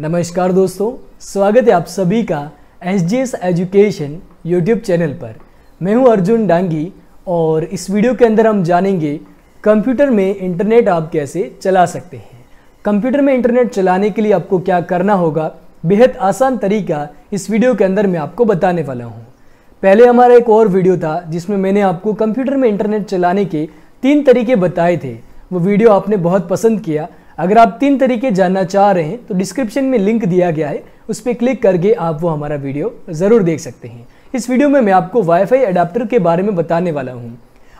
नमस्कार दोस्तों स्वागत है आप सभी का S G S education YouTube channel पर मैं हूं अर्जुन डांगी और इस वीडियो के अंदर हम जानेंगे कंप्यूटर में इंटरनेट आप कैसे चला सकते हैं कंप्यूटर में इंटरनेट चलाने के लिए आपको क्या करना होगा बेहद आसान तरीका इस वीडियो के अंदर मैं आपको बताने वाला हूँ पहले हमारा एक और वीडियो था जिसमें मैंने आपको कंप्यूटर में इंटरनेट चलाने के तीन तरीके बताए थे वो वीडियो आपने बहुत पसंद किया अगर आप तीन तरीके जानना चाह रहे हैं तो डिस्क्रिप्शन में लिंक दिया गया है उस पर क्लिक करके आप वो हमारा वीडियो ज़रूर देख सकते हैं इस वीडियो में मैं आपको वाईफाई अडाप्टर के बारे में बताने वाला हूँ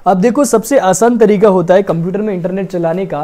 अब देखो सबसे आसान तरीका होता है कंप्यूटर में इंटरनेट चलाने का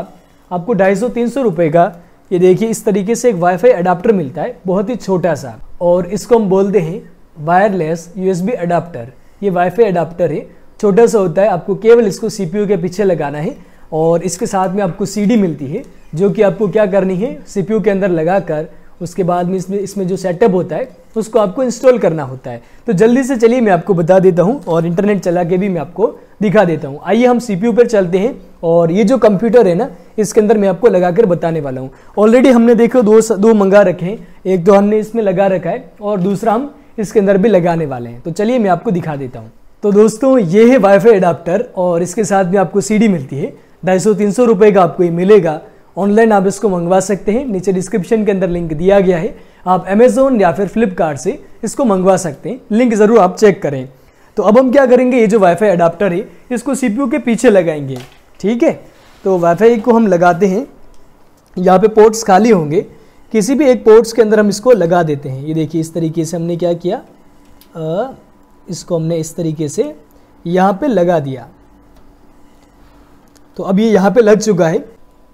आपको ढाई सौ तीन सौ का ये देखिए इस तरीके से एक वाईफाई अडाप्टर मिलता है बहुत ही छोटा सा और इसको हम बोलते हैं वायरलेस यूएसबी अडाप्टर ये वाईफाई अडाप्टर है छोटा सा होता है आपको केवल इसको सीपीयू के पीछे लगाना है और इसके साथ में आपको सी मिलती है जो कि आपको क्या करनी है सी के अंदर लगा कर उसके बाद में इसमें इसमें जो सेटअप होता है उसको आपको इंस्टॉल करना होता है तो जल्दी से चलिए मैं आपको बता देता हूँ और इंटरनेट चला के भी मैं आपको दिखा देता हूँ आइए हम सीपीयू पर चलते हैं और ये जो कंप्यूटर है ना इसके अंदर मैं आपको लगाकर बताने वाला हूँ ऑलरेडी हमने देखो दो दो मंगा रखे हैं एक तो हमने इसमें लगा रखा है और दूसरा हम इसके अंदर भी लगाने वाले हैं तो चलिए मैं आपको दिखा देता हूँ तो दोस्तों ये है वाईफाई अडाप्टर और इसके साथ में आपको सीडी मिलती है ढाई सौ तीन सौ रुपये का आपको ये मिलेगा ऑनलाइन आप इसको मंगवा सकते हैं नीचे डिस्क्रिप्शन के अंदर लिंक दिया गया है आप अमेजोन या फिर फ्लिपकार्ट से इसको मंगवा सकते हैं लिंक ज़रूर आप चेक करें तो अब हम क्या करेंगे ये जो वाईफाई अडाप्टर है इसको सी के पीछे लगाएंगे ठीक है तो वाईफाई को हम लगाते हैं यहाँ पे पोर्ट्स खाली होंगे किसी भी एक पोर्ट्स के अंदर हम इसको लगा देते हैं ये देखिए इस तरीके से हमने क्या किया आ, इसको हमने इस तरीके से यहाँ पे लगा दिया तो अब ये यहाँ पे लग चुका है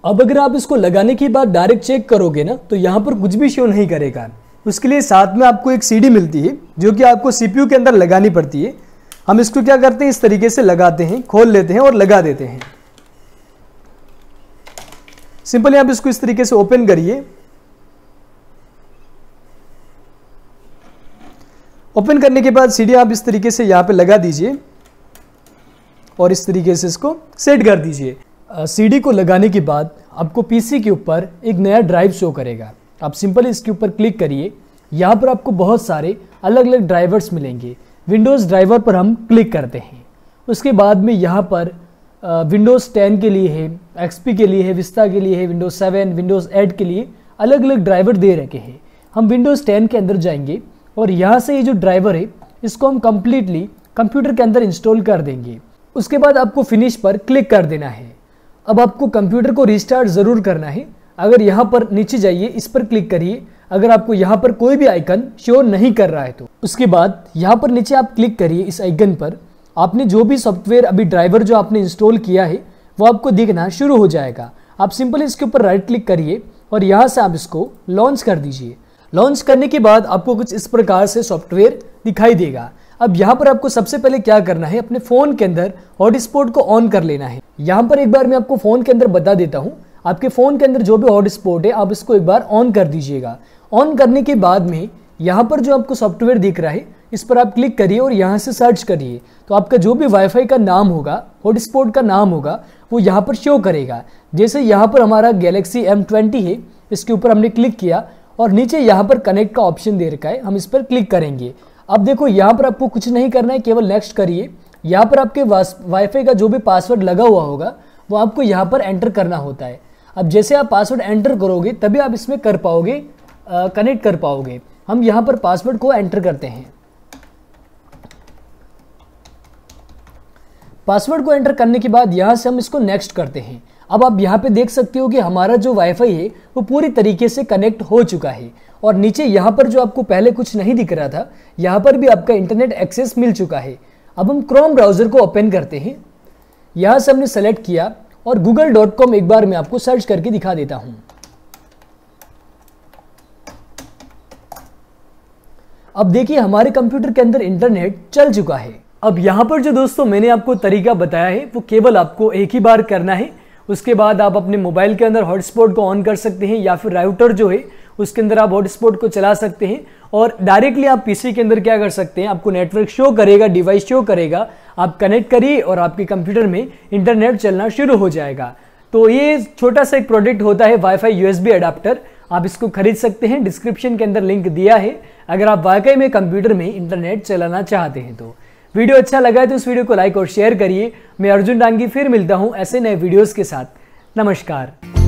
अब अगर आप इसको लगाने के बाद डायरेक्ट चेक करोगे ना तो यहाँ पर कुछ भी शो नहीं करेगा उसके लिए साथ में आपको एक सीडी मिलती है जो कि आपको सीपीयू के अंदर लगानी पड़ती है हम इसको क्या करते हैं इस तरीके से लगाते हैं खोल लेते हैं और लगा देते हैं सिंपली आप इसको इस तरीके से ओपन करिए ओपन करने के बाद सीडी आप इस तरीके से यहां पे लगा दीजिए और इस तरीके से इसको सेट कर दीजिए सीडी को लगाने के बाद आपको पीसी के ऊपर एक नया ड्राइव शो करेगा आप सिंपल इसके ऊपर क्लिक करिए यहाँ पर आपको बहुत सारे अलग अलग ड्राइवर्स मिलेंगे विंडोज़ ड्राइवर पर हम क्लिक करते हैं उसके बाद में यहाँ पर विंडोज़ टेन के लिए है एक्सपी के लिए है विस्ता के लिए है विंडोज़ सेवन विंडोज़ एट के लिए अलग अलग ड्राइवर दे रखे हैं हम विंडोज़ टेन के अंदर जाएंगे और यहाँ से ये जो ड्राइवर है इसको हम कम्प्लीटली कंप्यूटर के अंदर इंस्टॉल कर देंगे उसके बाद आपको फिनिश पर क्लिक कर देना है अब आपको कंप्यूटर को रिस्टार्ट ज़रूर करना है अगर यहाँ पर नीचे जाइए इस पर क्लिक करिए अगर आपको यहाँ पर कोई भी आइकन शो नहीं कर रहा है तो उसके बाद यहाँ पर नीचे आप क्लिक करिए इस आइकन पर आपने जो भी सॉफ्टवेयर अभी ड्राइवर जो आपने इंस्टॉल किया है वो आपको दिखना शुरू हो जाएगा आप सिंपल इसके ऊपर राइट क्लिक करिए और यहाँ से आप इसको लॉन्च कर दीजिए लॉन्च करने के बाद आपको कुछ इस प्रकार से सॉफ्टवेयर दिखाई देगा अब यहाँ पर आपको सबसे पहले क्या करना है अपने फ़ोन के अंदर हॉटस्पॉट को ऑन कर लेना है यहाँ पर एक बार मैं आपको फ़ोन के अंदर बता देता हूँ आपके फ़ोन के अंदर जो भी हॉटस्पॉट है आप इसको एक बार ऑन कर दीजिएगा ऑन करने के बाद में यहाँ पर जो आपको सॉफ्टवेयर दिख रहा है इस पर आप क्लिक करिए और यहाँ से सर्च करिए तो आपका जो भी वाईफाई का नाम होगा हॉटस्पॉट का नाम होगा वो यहाँ पर शो करेगा जैसे यहाँ पर हमारा गैलेक्सी एम ट्वेंटी है इसके ऊपर हमने क्लिक किया और नीचे यहाँ पर कनेक्ट का ऑप्शन दे रखा है हम इस पर क्लिक करेंगे अब देखो यहाँ पर आपको कुछ नहीं करना है केवल नेक्स्ट करिए यहाँ पर आपके वाईफाई का जो भी पासवर्ड लगा हुआ होगा वो आपको यहाँ पर एंटर करना होता है अब जैसे आप पासवर्ड एंटर करोगे तभी आप इसमें कर पाओगे कनेक्ट कर पाओगे हम यहाँ पर पासवर्ड को एंटर करते हैं पासवर्ड को एंटर करने के बाद यहाँ से हम इसको नेक्स्ट करते हैं अब आप यहाँ पे देख सकते हो कि हमारा जो वाईफाई है वो पूरी तरीके से कनेक्ट हो चुका है और नीचे यहाँ पर जो आपको पहले कुछ नहीं दिख रहा था यहाँ पर भी आपका इंटरनेट एक्सेस मिल चुका है अब हम क्रोम ब्राउज़र को ओपन करते हैं यहाँ से हमने सेलेक्ट किया और गूगल एक बार मैं आपको सर्च करके दिखा देता हूँ अब देखिए हमारे कंप्यूटर के अंदर इंटरनेट चल चुका है अब यहाँ पर जो दोस्तों मैंने आपको तरीका बताया है वो केवल आपको एक ही बार करना है उसके बाद आप अपने मोबाइल के अंदर हॉटस्पॉट को ऑन कर सकते हैं या फिर राउटर जो है उसके अंदर आप हॉटस्पॉट को चला सकते हैं और डायरेक्टली आप पीसी के अंदर क्या कर सकते हैं आपको नेटवर्क शो करेगा डिवाइस शो करेगा आप कनेक्ट करिए और आपके कंप्यूटर में इंटरनेट चलना शुरू हो जाएगा तो ये छोटा सा एक प्रोडक्ट होता है वाईफाई यूएसबी अडाप्टर आप इसको खरीद सकते हैं डिस्क्रिप्शन के अंदर लिंक दिया है अगर आप वाकई में कंप्यूटर में इंटरनेट चलाना चाहते हैं तो वीडियो अच्छा लगा है तो इस वीडियो को लाइक और शेयर करिए मैं अर्जुन डांगी फिर मिलता हूँ ऐसे नए वीडियोज़ के साथ नमस्कार